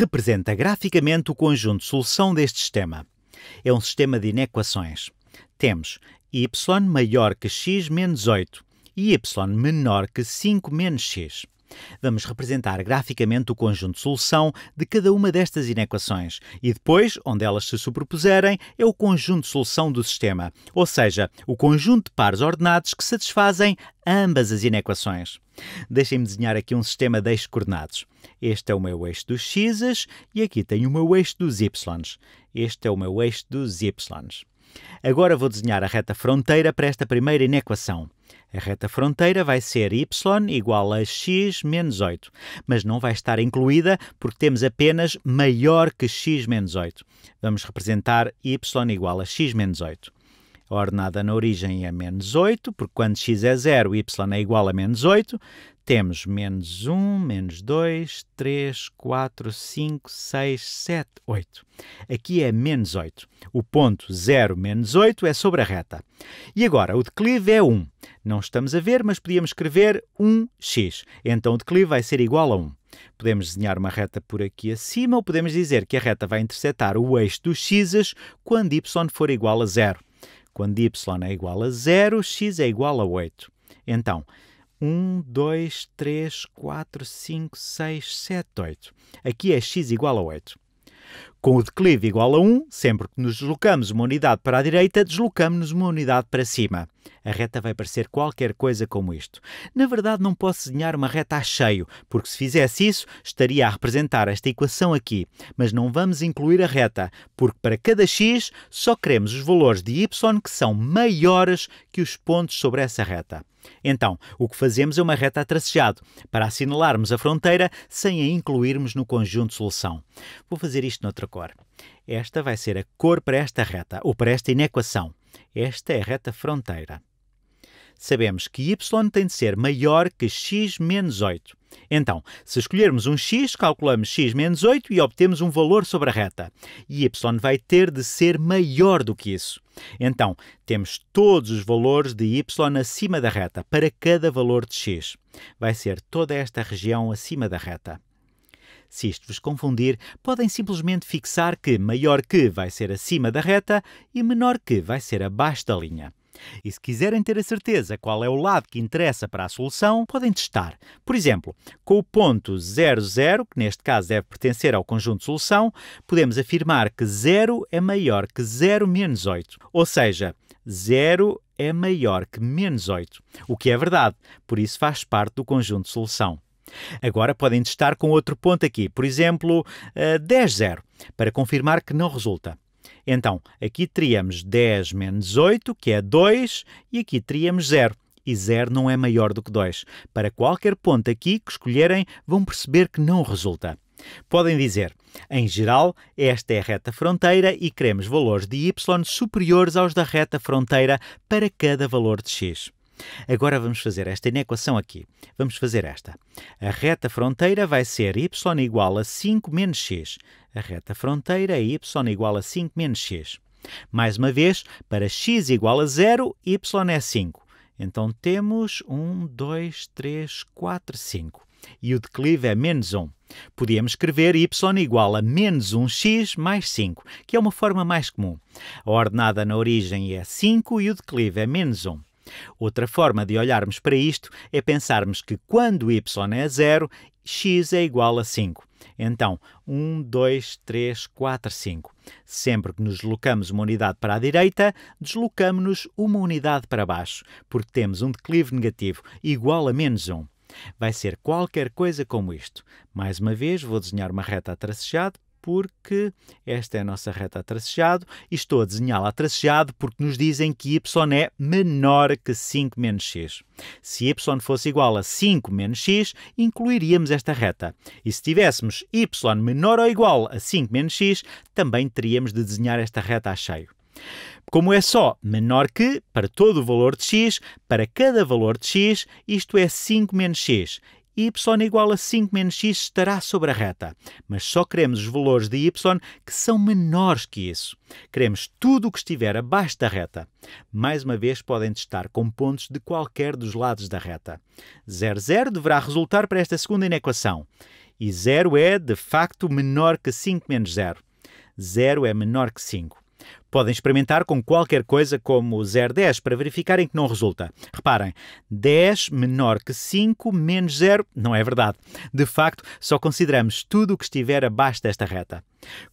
representa graficamente o conjunto de solução deste sistema. É um sistema de inequações. Temos y maior que x menos 8 e y menor que 5 menos x. Vamos representar graficamente o conjunto de solução de cada uma destas inequações e depois, onde elas se superpuserem, é o conjunto de solução do sistema, ou seja, o conjunto de pares ordenados que satisfazem ambas as inequações. Deixem-me desenhar aqui um sistema de eixos coordenados. Este é o meu eixo dos x e aqui tenho o meu eixo dos y. Este é o meu eixo dos y. Agora vou desenhar a reta fronteira para esta primeira inequação. A reta fronteira vai ser y igual a x menos 8, mas não vai estar incluída porque temos apenas maior que x menos 8. Vamos representar y igual a x menos 8. A ordenada na origem é menos 8, porque quando x é zero, y é igual a menos 8. Temos menos 1, menos 2, 3, 4, 5, 6, 7, 8. Aqui é menos 8. O ponto 0, menos 8 é sobre a reta. E agora, o declive é 1. Não estamos a ver, mas podíamos escrever 1x. Então o declive vai ser igual a 1. Podemos desenhar uma reta por aqui acima ou podemos dizer que a reta vai interceptar o eixo dos x's quando y for igual a 0. Quando y é igual a 0, x é igual a 8. Então, 1, 2, 3, 4, 5, 6, 7, 8. Aqui é x igual a 8. Com o declive igual a 1, sempre que nos deslocamos uma unidade para a direita, deslocamos-nos uma unidade para cima. A reta vai parecer qualquer coisa como isto. Na verdade, não posso desenhar uma reta a cheio, porque se fizesse isso, estaria a representar esta equação aqui. Mas não vamos incluir a reta, porque para cada x só queremos os valores de y que são maiores que os pontos sobre essa reta. Então, o que fazemos é uma reta a tracejado, para assinalarmos a fronteira sem a incluirmos no conjunto de solução. Vou fazer isto noutra cor. Esta vai ser a cor para esta reta, ou para esta inequação. Esta é a reta fronteira. Sabemos que y tem de ser maior que x menos 8. Então, se escolhermos um x, calculamos x menos 8 e obtemos um valor sobre a reta. E y vai ter de ser maior do que isso. Então, temos todos os valores de y acima da reta, para cada valor de x. Vai ser toda esta região acima da reta. Se isto vos confundir, podem simplesmente fixar que maior que vai ser acima da reta e menor que vai ser abaixo da linha. E se quiserem ter a certeza qual é o lado que interessa para a solução, podem testar. Por exemplo, com o ponto 00, que neste caso deve pertencer ao conjunto de solução, podemos afirmar que 0 é maior que 0 menos 8. Ou seja, 0 é maior que menos 8, o que é verdade, por isso faz parte do conjunto de solução. Agora podem testar com outro ponto aqui, por exemplo, 10,0, eh, para confirmar que não resulta. Então, aqui teríamos 10 menos 8, que é 2, e aqui teríamos 0. E 0 não é maior do que 2. Para qualquer ponto aqui que escolherem, vão perceber que não resulta. Podem dizer, em geral, esta é a reta fronteira e queremos valores de y superiores aos da reta fronteira para cada valor de x. Agora vamos fazer esta inequação aqui. Vamos fazer esta. A reta fronteira vai ser y igual a 5 menos x. A reta fronteira é y igual a 5 menos x. Mais uma vez, para x igual a 0, y é 5. Então temos 1, 2, 3, 4, 5. E o declive é menos 1. Podíamos escrever y igual a menos 1x mais 5, que é uma forma mais comum. A ordenada na origem é 5 e o declive é menos 1. Outra forma de olharmos para isto é pensarmos que quando y é zero, x é igual a 5. Então, 1, 2, 3, 4, 5. Sempre que nos deslocamos uma unidade para a direita, deslocamos-nos uma unidade para baixo, porque temos um declive negativo igual a menos 1. Vai ser qualquer coisa como isto. Mais uma vez, vou desenhar uma reta a tracejado porque esta é a nossa reta a tracejado e estou a desenhá-la a tracejado porque nos dizem que y é menor que 5 menos x. Se y fosse igual a 5 menos x, incluiríamos esta reta. E se tivéssemos y menor ou igual a 5 menos x, também teríamos de desenhar esta reta a cheio. Como é só menor que, para todo o valor de x, para cada valor de x, isto é 5 menos x y igual a 5 menos x estará sobre a reta, mas só queremos os valores de y que são menores que isso. Queremos tudo o que estiver abaixo da reta. Mais uma vez, podem testar com pontos de qualquer dos lados da reta. 0, 0 deverá resultar para esta segunda inequação. E 0 é, de facto, menor que 5 menos 0. 0 é menor que 5. Podem experimentar com qualquer coisa como 010 para verificarem que não resulta. Reparem, 10 menor que 5 menos 0 não é verdade. De facto, só consideramos tudo o que estiver abaixo desta reta.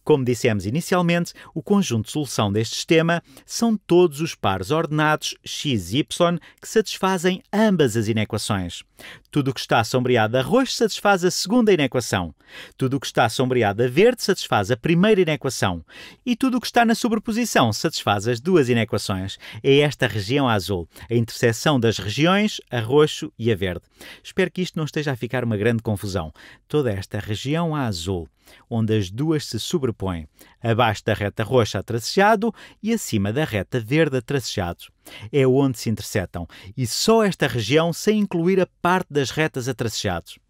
Como dissemos inicialmente, o conjunto de solução deste sistema são todos os pares ordenados x e y que satisfazem ambas as inequações. Tudo o que está sombreado a roxo satisfaz a segunda inequação. Tudo o que está sombreado a verde satisfaz a primeira inequação. E tudo o que está na sobreposição transição satisfaz as duas inequações. É esta região azul, a intersecção das regiões a roxo e a verde. Espero que isto não esteja a ficar uma grande confusão. Toda esta região azul, onde as duas se sobrepõem, abaixo da reta roxa a tracejado e acima da reta verde a tracejado, é onde se interceptam. E só esta região sem incluir a parte das retas a tracejados.